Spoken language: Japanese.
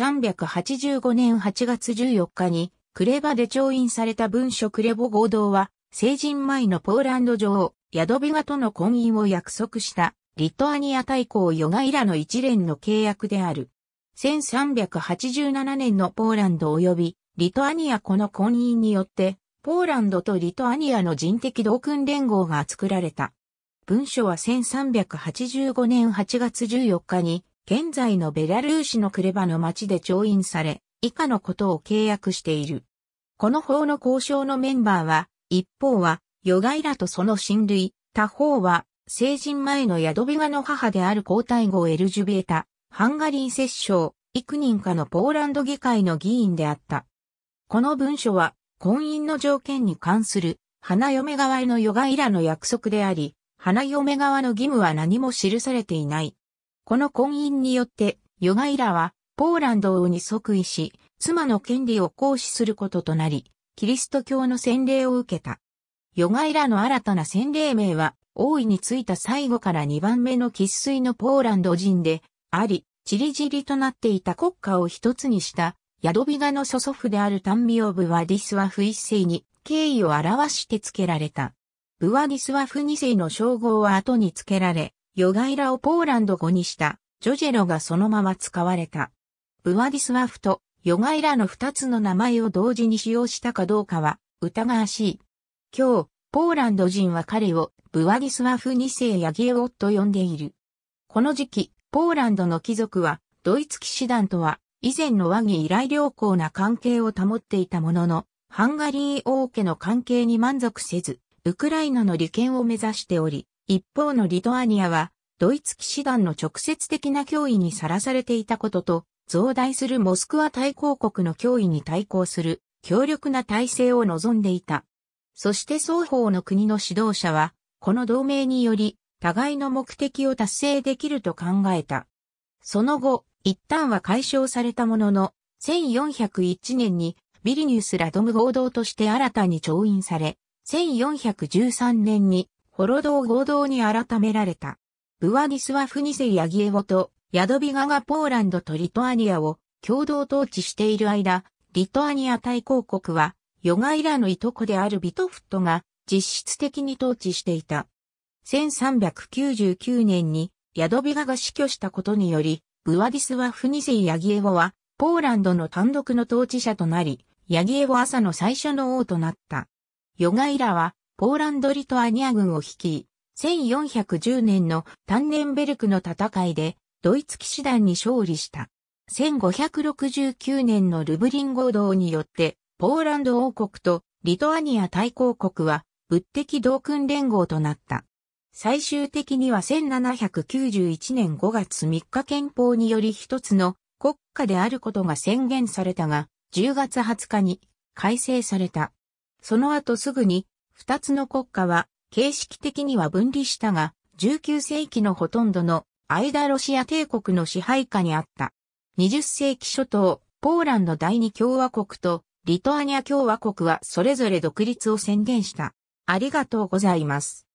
385年8月14日に、クレバで調印された文書クレボ合同は、成人前のポーランド女王、ヤドビガとの婚姻を約束した、リトアニア大公ヨガイラの一連の契約である。1387年のポーランド及び、リトアニアこの婚姻によって、ポーランドとリトアニアの人的同訓連合が作られた。文書は1385年8月14日に、現在のベラルーシのクレバの町で調印され、以下のことを契約している。この法の交渉のメンバーは、一方は、ヨガイラとその親類、他方は、成人前のヤドビガの母である皇太后エルジュベータ、ハンガリー摂政、幾人かのポーランド議会の議員であった。この文書は、婚姻の条件に関する、花嫁側へのヨガイラの約束であり、花嫁側の義務は何も記されていない。この婚姻によって、ヨガイラは、ポーランド王に即位し、妻の権利を行使することとなり、キリスト教の洗礼を受けた。ヨガイラの新たな洗礼名は、王位についた最後から2番目の喫水のポーランド人で、あり、チリジリとなっていた国家を一つにした、ヤドビガの祖祖父であるタンミオ・ブワディスワフ一世に敬意を表して付けられた。ブワディスワフ二世の称号は後に付けられ、ヨガイラをポーランド語にしたジョジェロがそのまま使われた。ブワディスワフとヨガイラの二つの名前を同時に使用したかどうかは疑わしい。今日、ポーランド人は彼をブワディスワフ二世ヤギエオと呼んでいる。この時期、ポーランドの貴族はドイツ騎士団とは以前の和議以来良好な関係を保っていたものの、ハンガリー王家の関係に満足せず、ウクライナの利権を目指しており、一方のリトアニアは、ドイツ騎士団の直接的な脅威にさらされていたことと、増大するモスクワ大公国の脅威に対抗する強力な体制を望んでいた。そして双方の国の指導者は、この同盟により、互いの目的を達成できると考えた。その後、一旦は解消されたものの、1401年にビリニュスラドム合同として新たに調印され、1413年にホロドー合同に改められた。ブワディスワフニセ・イヤギエゴとヤドビガがポーランドとリトアニアを共同統治している間、リトアニア大公国は、ヨガイラのいとこであるビトフットが実質的に統治していた。1399年にヤドビガが死去したことにより、ブワディスワフニセイ・ヤギエゴは、ポーランドの単独の統治者となり、ヤギエゴ朝の最初の王となった。ヨガイラは、ポーランド・リトアニア軍を率い、1410年のタンネンベルクの戦いで、ドイツ騎士団に勝利した。1569年のルブリン合同によって、ポーランド王国とリトアニア大公国は、物的同訓連合となった。最終的には1791年5月3日憲法により一つの国家であることが宣言されたが、10月20日に改正された。その後すぐに二つの国家は、形式的には分離したが、19世紀のほとんどの間ロシア帝国の支配下にあった。20世紀初頭、ポーランド第二共和国とリトアニア共和国はそれぞれ独立を宣言した。ありがとうございます。